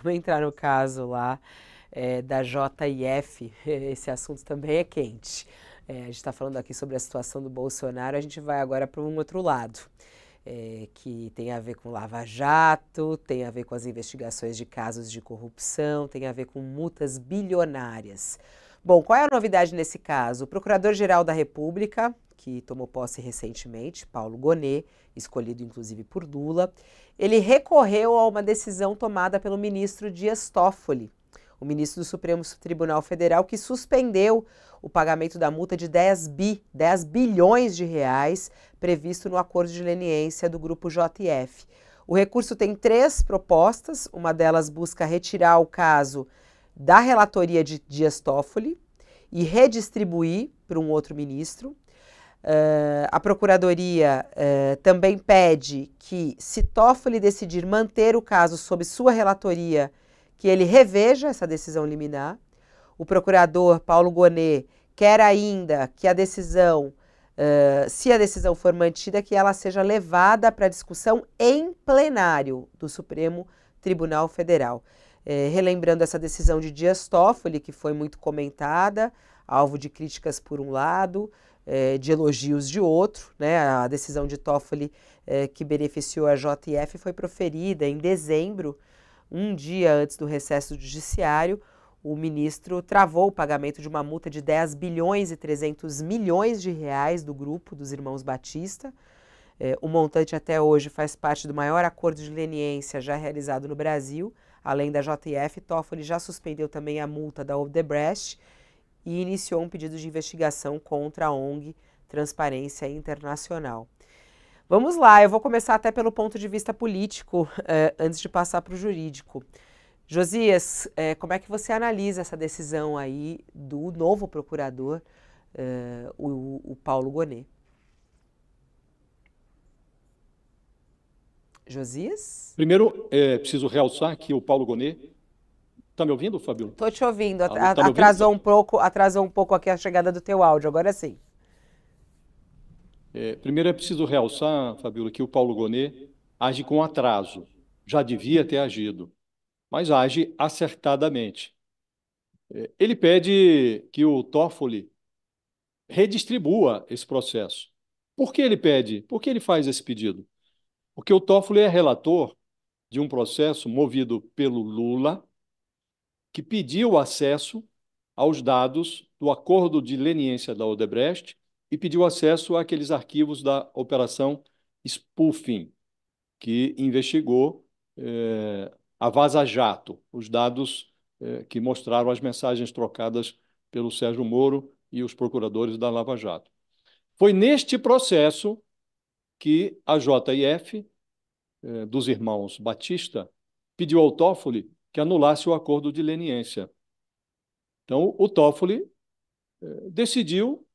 Vamos entrar no caso lá é, da JIF. Esse assunto também é quente. É, a gente está falando aqui sobre a situação do Bolsonaro, a gente vai agora para um outro lado. É, que tem a ver com Lava Jato, tem a ver com as investigações de casos de corrupção, tem a ver com multas bilionárias. Bom, qual é a novidade nesse caso? O Procurador-Geral da República, que tomou posse recentemente, Paulo Gonet, escolhido inclusive por Lula, ele recorreu a uma decisão tomada pelo ministro Dias Toffoli, o ministro do Supremo Tribunal Federal, que suspendeu o pagamento da multa de 10, bi, 10 bilhões de reais previsto no acordo de leniência do grupo JF. O recurso tem três propostas, uma delas busca retirar o caso da relatoria de Dias Toffoli e redistribuir para um outro ministro. Uh, a Procuradoria uh, também pede que, se Toffoli decidir manter o caso sob sua relatoria, que ele reveja essa decisão liminar. O procurador Paulo Gonet quer ainda que a decisão, uh, se a decisão for mantida, que ela seja levada para discussão em plenário do Supremo Tribunal Federal. Eh, relembrando essa decisão de Dias Toffoli, que foi muito comentada, alvo de críticas por um lado, é, de elogios de outro. Né? A decisão de Toffoli é, que beneficiou a JF foi proferida em dezembro, um dia antes do recesso judiciário. O ministro travou o pagamento de uma multa de 10 bilhões e 300 milhões de reais do grupo dos irmãos Batista. É, o montante até hoje faz parte do maior acordo de leniência já realizado no Brasil. Além da JF, Toffoli já suspendeu também a multa da Odebrecht e iniciou um pedido de investigação contra a ONG Transparência Internacional. Vamos lá, eu vou começar até pelo ponto de vista político, eh, antes de passar para o jurídico. Josias, eh, como é que você analisa essa decisão aí do novo procurador, eh, o, o, Paulo Gonet? Josias? Primeiro, é, preciso realçar que o Paulo Gonet Está me ouvindo, Fabíola? Estou te ouvindo. Tá ouvindo. atrasou, Um pouco, atrasou um pouco aqui a chegada do teu áudio, agora sim. É, primeiro é preciso realçar, Fabíola, que o Paulo Gonet age com atraso. Já devia ter agido, mas age acertadamente. É, ele pede que o Toffoli redistribua esse processo. Por que ele pede? Por que ele faz esse pedido? Porque o Toffoli é relator de um processo movido pelo Lula que pediu acesso aos dados do acordo de leniência da Odebrecht e pediu acesso àqueles arquivos da operação Spoofing, que investigou eh, a Vaza Jato, os dados eh, que mostraram as mensagens trocadas pelo Sérgio Moro e os procuradores da Lava Jato. Foi neste processo que a JIF, eh, dos irmãos Batista, pediu ao Toffoli que anulasse o acordo de leniência. Então, o Toffoli eh, decidiu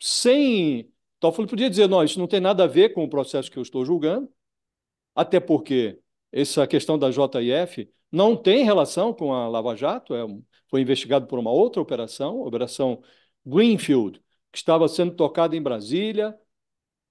sem. Toffoli podia dizer: não, isso não tem nada a ver com o processo que eu estou julgando, até porque essa questão da JIF não tem relação com a Lava Jato, é, foi investigado por uma outra operação, a Operação Greenfield, que estava sendo tocada em Brasília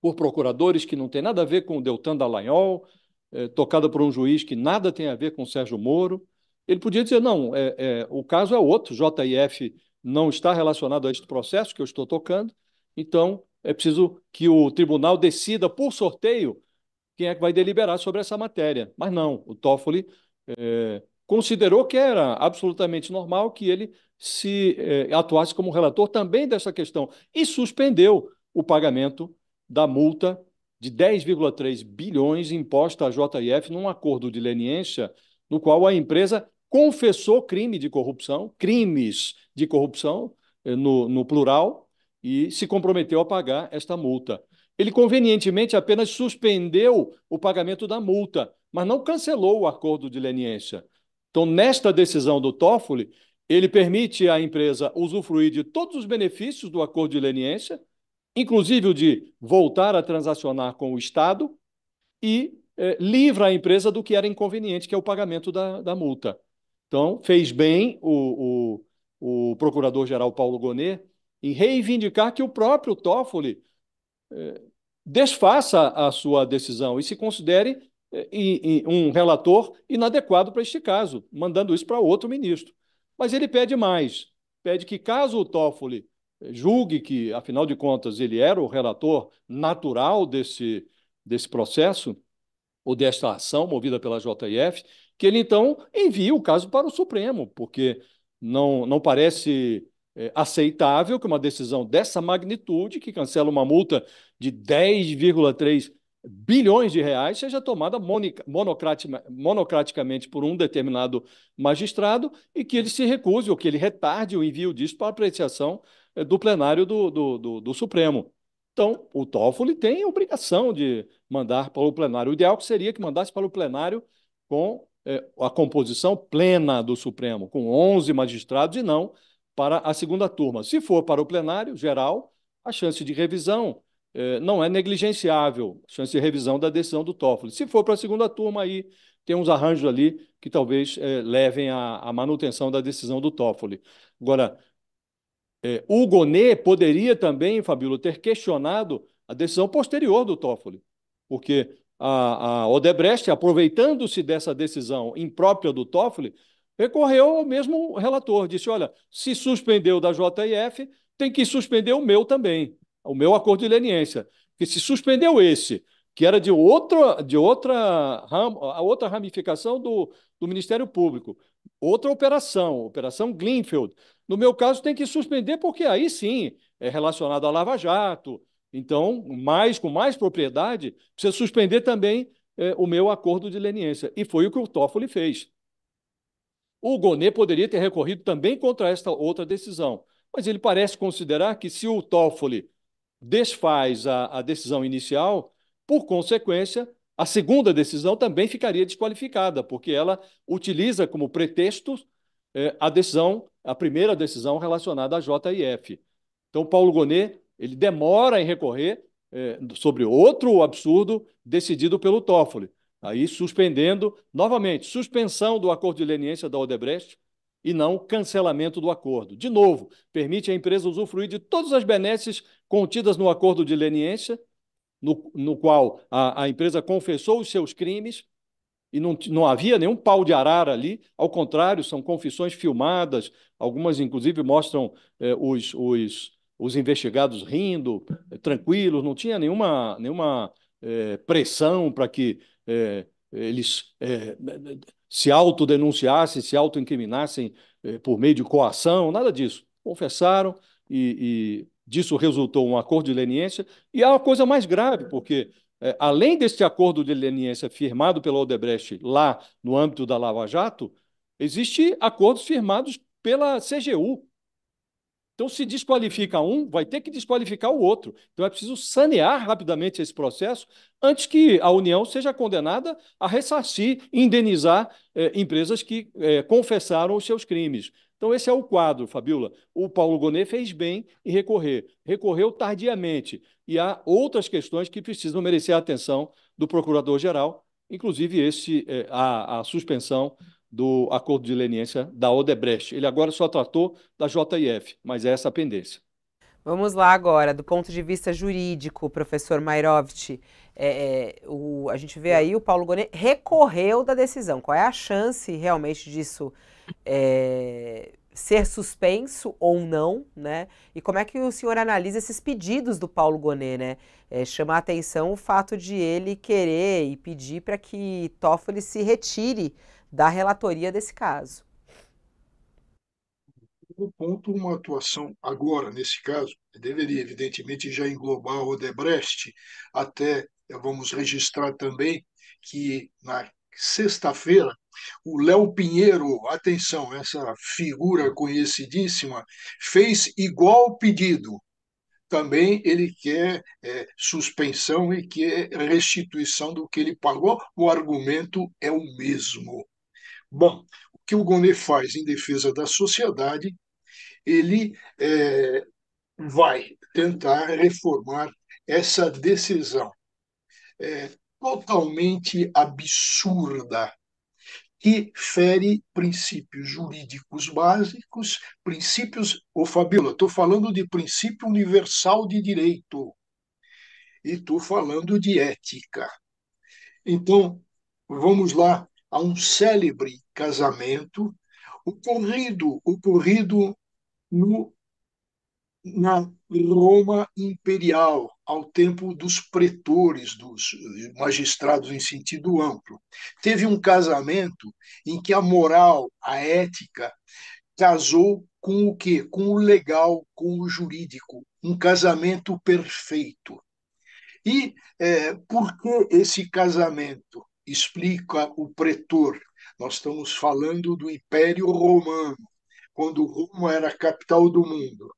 por procuradores que não tem nada a ver com o Deltan Dallagnol, é, tocada por um juiz que nada tem a ver com o Sérgio Moro. Ele podia dizer, não, é, é, o caso é outro, JIF não está relacionado a este processo que eu estou tocando, então é preciso que o tribunal decida por sorteio quem é que vai deliberar sobre essa matéria. Mas não, o Toffoli é, considerou que era absolutamente normal que ele se é, atuasse como relator também dessa questão e suspendeu o pagamento da multa de 10,3 bilhões imposta à JF num acordo de leniência no qual a empresa confessou crime de corrupção, crimes de corrupção eh, no, no plural, e se comprometeu a pagar esta multa. Ele convenientemente apenas suspendeu o pagamento da multa, mas não cancelou o acordo de leniência. Então, nesta decisão do Toffoli, ele permite à empresa usufruir de todos os benefícios do acordo de leniência, inclusive o de voltar a transacionar com o Estado, e eh, livra a empresa do que era inconveniente, que é o pagamento da, da multa. Então, fez bem o, o, o procurador-geral Paulo Gonet em reivindicar que o próprio Toffoli eh, desfaça a sua decisão e se considere eh, um relator inadequado para este caso, mandando isso para outro ministro. Mas ele pede mais, pede que caso o Toffoli eh, julgue que, afinal de contas, ele era o relator natural desse, desse processo, ou desta ação movida pela JF, que ele então envie o caso para o Supremo, porque não, não parece é, aceitável que uma decisão dessa magnitude, que cancela uma multa de 10,3 bilhões de reais, seja tomada monocraticamente por um determinado magistrado e que ele se recuse ou que ele retarde o envio disso para apreciação é, do plenário do, do, do, do Supremo. Então, o Toffoli tem a obrigação de mandar para o plenário. O ideal seria que mandasse para o plenário com é, a composição plena do Supremo, com 11 magistrados e não para a segunda turma. Se for para o plenário geral, a chance de revisão é, não é negligenciável, a chance de revisão da decisão do Toffoli. Se for para a segunda turma, aí tem uns arranjos ali que talvez é, levem à, à manutenção da decisão do Toffoli. Agora, é, o Gonê né poderia também, Fabíola, ter questionado a decisão posterior do Toffoli, porque a, a Odebrecht, aproveitando-se dessa decisão imprópria do Toffoli, recorreu ao mesmo relator, disse, olha, se suspendeu da JIF, tem que suspender o meu também, o meu acordo de leniência, que se suspendeu esse, que era de outra, de outra, ram, outra ramificação do, do Ministério Público, outra operação, Operação Greenfield, no meu caso, tem que suspender, porque aí sim é relacionado à Lava Jato. Então, mais com mais propriedade, precisa suspender também é, o meu acordo de leniência. E foi o que o Toffoli fez. O Gonet poderia ter recorrido também contra esta outra decisão, mas ele parece considerar que se o Toffoli desfaz a, a decisão inicial, por consequência, a segunda decisão também ficaria desqualificada, porque ela utiliza como pretexto eh, a decisão a primeira decisão relacionada à JIF. Então, Paulo Gonet, ele demora em recorrer é, sobre outro absurdo decidido pelo Toffoli, aí suspendendo, novamente, suspensão do acordo de leniência da Odebrecht e não cancelamento do acordo. De novo, permite à empresa usufruir de todas as benesses contidas no acordo de leniência, no, no qual a, a empresa confessou os seus crimes, e não, não havia nenhum pau de arara ali, ao contrário, são confissões filmadas, algumas inclusive mostram eh, os, os, os investigados rindo, eh, tranquilos, não tinha nenhuma, nenhuma eh, pressão para que eles se autodenunciassem, se autoincriminassem por meio de coação, nada disso. Confessaram e, e disso resultou um acordo de leniência, e há uma coisa mais grave, porque é, além deste acordo de leniência firmado pela Odebrecht lá no âmbito da Lava Jato, existem acordos firmados pela CGU. Então, se desqualifica um, vai ter que desqualificar o outro. Então, é preciso sanear rapidamente esse processo antes que a União seja condenada a ressarcir, indenizar eh, empresas que eh, confessaram os seus crimes. Então, esse é o quadro, Fabiola. O Paulo Gonet fez bem em recorrer. Recorreu tardiamente e há outras questões que precisam merecer a atenção do Procurador-Geral, inclusive esse, eh, a, a suspensão do acordo de leniência da Odebrecht. Ele agora só tratou da JIF, mas é essa a pendência. Vamos lá agora, do ponto de vista jurídico, professor Mairovitch, é, é o, a gente vê aí o Paulo Gonet recorreu da decisão. Qual é a chance realmente disso é, ser suspenso ou não, né? E como é que o senhor analisa esses pedidos do Paulo Gonet, né? É, chama a atenção o fato de ele querer e pedir para que Toffoli se retire da relatoria desse caso. No ponto, uma atuação agora, nesse caso, deveria, evidentemente, já englobar o Odebrecht, até vamos registrar também que na sexta-feira o Léo Pinheiro, atenção, essa figura conhecidíssima, fez igual pedido. Também ele quer é, suspensão e quer restituição do que ele pagou. O argumento é o mesmo. Bom, o que o Gonet faz em defesa da sociedade, ele é, vai tentar reformar essa decisão é, totalmente absurda que fere princípios jurídicos básicos, princípios. Ô, Fabíola, estou falando de princípio universal de direito e estou falando de ética. Então, vamos lá a um célebre casamento ocorrido, ocorrido no, na Roma imperial, ao tempo dos pretores, dos magistrados em sentido amplo. Teve um casamento em que a moral, a ética, casou com o quê? Com o legal, com o jurídico. Um casamento perfeito. E é, por que esse casamento? Explica o pretor. Nós estamos falando do Império Romano, quando Roma era a capital do mundo.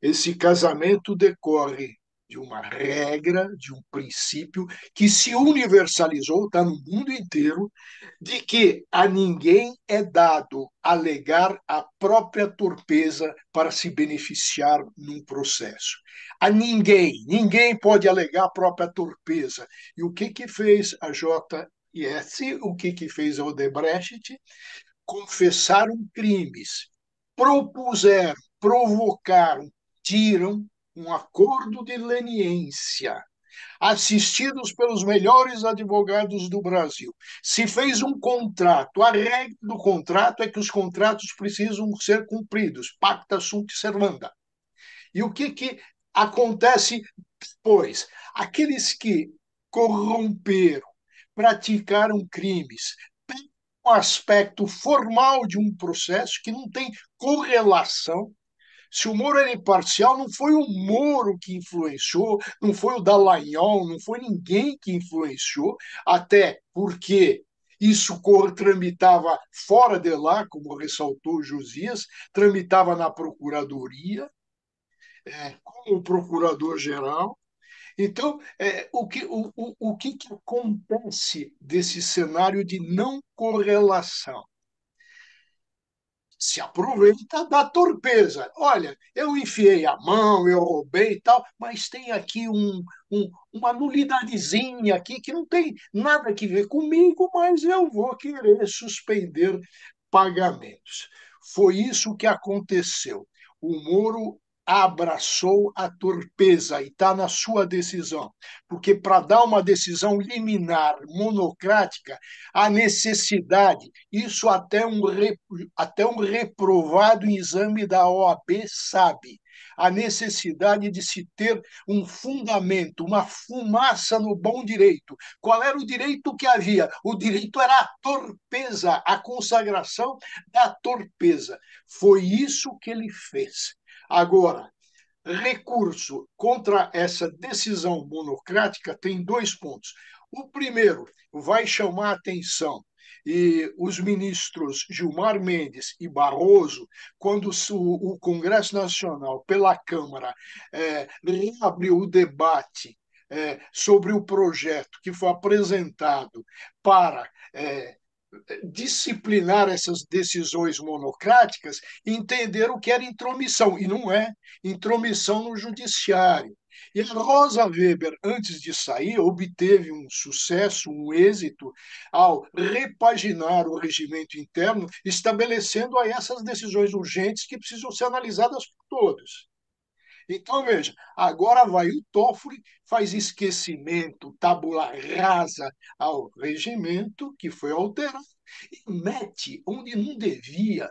Esse casamento decorre de uma regra, de um princípio que se universalizou, está no mundo inteiro, de que a ninguém é dado alegar a própria torpeza para se beneficiar num processo. A ninguém, ninguém pode alegar a própria torpeza. E o que que fez a JS, o que que fez a Odebrecht? Confessaram crimes, propuseram, provocaram, tiram um acordo de leniência, assistidos pelos melhores advogados do Brasil. Se fez um contrato, a regra do contrato é que os contratos precisam ser cumpridos, pacta sunt servanda. E o que, que acontece depois? Aqueles que corromperam, praticaram crimes, têm um aspecto formal de um processo que não tem correlação se o Moro era imparcial, não foi o Moro que influenciou, não foi o Dallagnol, não foi ninguém que influenciou, até porque isso tramitava fora de lá, como ressaltou Josias, tramitava na Procuradoria, é, o Procurador-Geral. Então, é, o, que, o, o, o que, que acontece desse cenário de não correlação? se aproveita da torpeza. Olha, eu enfiei a mão, eu roubei e tal, mas tem aqui um, um, uma nulidadezinha aqui que não tem nada que ver comigo, mas eu vou querer suspender pagamentos. Foi isso que aconteceu. O Moro abraçou a torpeza e está na sua decisão. Porque para dar uma decisão liminar, monocrática, há necessidade, isso até um, até um reprovado em exame da OAB sabe, a necessidade de se ter um fundamento, uma fumaça no bom direito. Qual era o direito que havia? O direito era a torpeza, a consagração da torpeza. Foi isso que ele fez. Agora, recurso contra essa decisão monocrática tem dois pontos. O primeiro vai chamar atenção e os ministros Gilmar Mendes e Barroso, quando o Congresso Nacional, pela Câmara, é, reabriu o debate é, sobre o projeto que foi apresentado para é, disciplinar essas decisões monocráticas e entender o que era intromissão, e não é intromissão no judiciário. E Rosa Weber, antes de sair, obteve um sucesso, um êxito, ao repaginar o regimento interno, estabelecendo aí essas decisões urgentes que precisam ser analisadas por todos. Então, veja, agora vai o Toffoli, faz esquecimento, tabula rasa ao regimento que foi alterado e mete onde não devia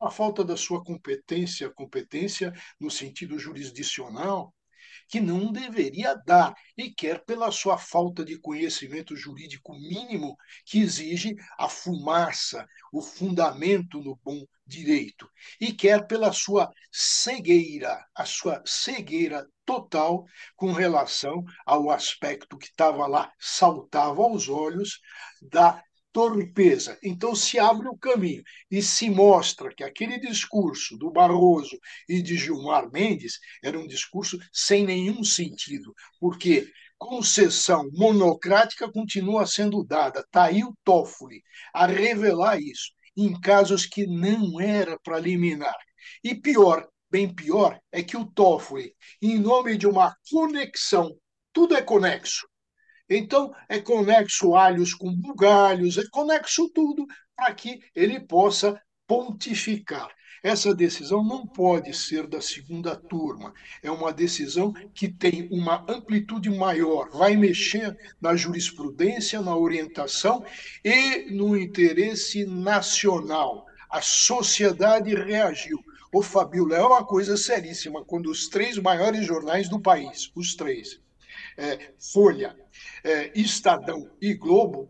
a falta da sua competência, competência no sentido jurisdicional, que não deveria dar, e quer pela sua falta de conhecimento jurídico mínimo, que exige a fumaça, o fundamento no bom direito, e quer pela sua cegueira, a sua cegueira total com relação ao aspecto que estava lá, saltava aos olhos da torpeza. Então se abre o caminho e se mostra que aquele discurso do Barroso e de Gilmar Mendes era um discurso sem nenhum sentido, porque concessão monocrática continua sendo dada. Está aí o Toffoli a revelar isso em casos que não era para eliminar. E pior, bem pior, é que o Toffoli, em nome de uma conexão, tudo é conexo. Então, é conexo alhos com bugalhos, é conexo tudo para que ele possa pontificar. Essa decisão não pode ser da segunda turma. É uma decisão que tem uma amplitude maior, vai mexer na jurisprudência, na orientação e no interesse nacional. A sociedade reagiu. O Fabio é uma coisa seríssima quando os três maiores jornais do país, os três, é, Folha, é, Estadão e Globo,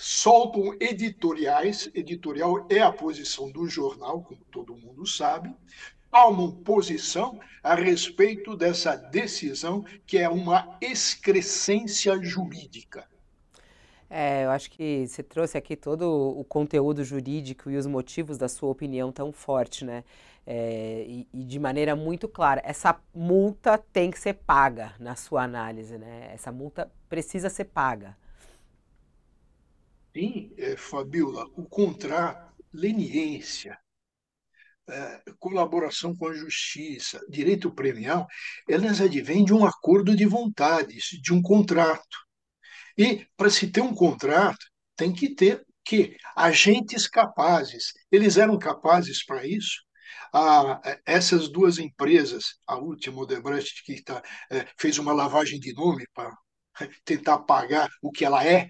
soltam editoriais, editorial é a posição do jornal, como todo mundo sabe, tomam posição a respeito dessa decisão que é uma excrescência jurídica. É, eu acho que você trouxe aqui todo o conteúdo jurídico e os motivos da sua opinião tão forte, né? É, e, e, de maneira muito clara. Essa multa tem que ser paga na sua análise, né? Essa multa precisa ser paga. Sim, é, Fabiola, o contrato, leniência, é, colaboração com a justiça, direito premial, elas advêm de um acordo de vontades, de um contrato. E para se ter um contrato, tem que ter que agentes capazes. Eles eram capazes para isso? Ah, essas duas empresas, a última, o Debrecht, que tá, é, fez uma lavagem de nome para tentar pagar o que ela é,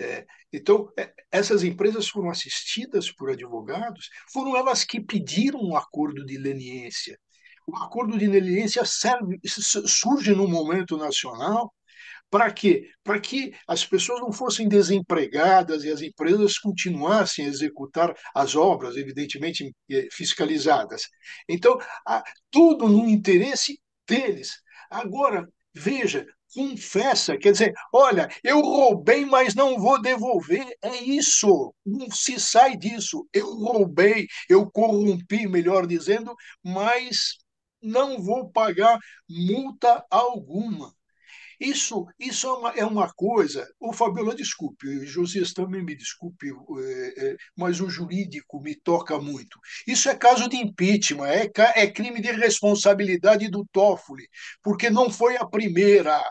é, então, é, essas empresas foram assistidas por advogados, foram elas que pediram um acordo de leniência. O acordo de leniência serve, surge no momento nacional para quê? Para que as pessoas não fossem desempregadas e as empresas continuassem a executar as obras, evidentemente é, fiscalizadas. Então, tudo no interesse deles. Agora, veja, confessa, quer dizer, olha, eu roubei, mas não vou devolver. É isso, não se sai disso. Eu roubei, eu corrompi, melhor dizendo, mas não vou pagar multa alguma. Isso, isso é, uma, é uma coisa. O Fabiola, desculpe, o Josias também me desculpe, é, é, mas o jurídico me toca muito. Isso é caso de impeachment, é, é crime de responsabilidade do Toffoli, porque não foi a primeira.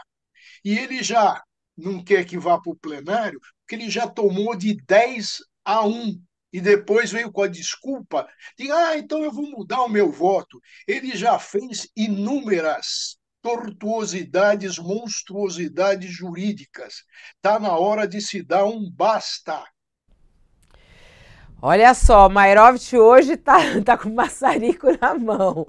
E ele já não quer que vá para o plenário, porque ele já tomou de 10 a 1 e depois veio com a desculpa de ah, então eu vou mudar o meu voto. Ele já fez inúmeras tortuosidades, monstruosidades jurídicas. Está na hora de se dar um basta. Olha só, Mairovich hoje tá, tá com maçarico na mão.